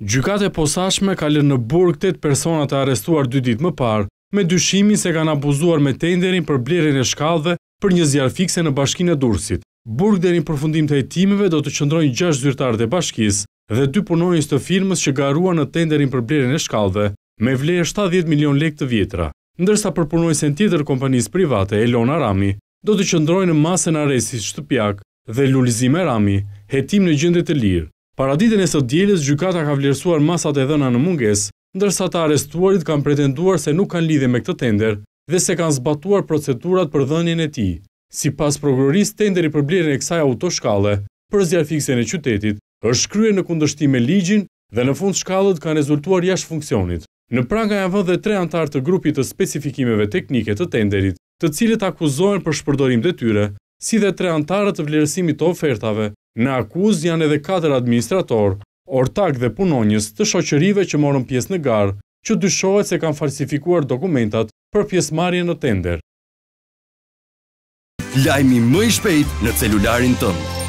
Gjykate posashme ka lënë në burg 8 personat e arestuar 2 dit më parë, me dyshimin se kanë abuzuar me tenderin për blerin e shkallëve për një zjarë fikse në bashkinë e dursit. Burg dhe një përfundim të hetimeve do të qëndrojnë 6 zyrtarët e bashkisë dhe 2 punojnës të firmës që garua në tenderin për blerin e shkallëve me vlerë 70 milion lek të vjetra. Ndërsa për punojnës e në tjetër kompanisë private, Elona Rami, do të qëndrojnë në masën aresis shtëpjak dhe lullizime Rami, hetim në gjëndet e lirë. Paraditën e së djeles, gjykata ka vlerësuar masat e dhëna në munges, ndërsa ta arestuarit kanë pretenduar se nuk kanë lidhe me këtë tender dhe se kanë zbatuar procedurat për dhënjën e ti. Si pas prokuroris, tenderi për blerën e kësaj autoshkale për zjarfikse në qytetit është krye në kundështime me ligjin dhe në fund shkallët kanë rezultuar jashtë funksionit. Në pranga janë vënë tre antarë të grupit të specifikimeve teknike të tenderit, të cilët akuzohen për shpërdorim detyre, si dhe tre antarë të vlerësimit të ofertave Në akuz janë edhe 4 administrator, ortak dhe punonjës të shoqërive që morën pjesë në garë, që dyshohet se kanë falsifikuar dokumentat për pjesë marje në tender. Lajmi më i shpejt në celularin tëmë.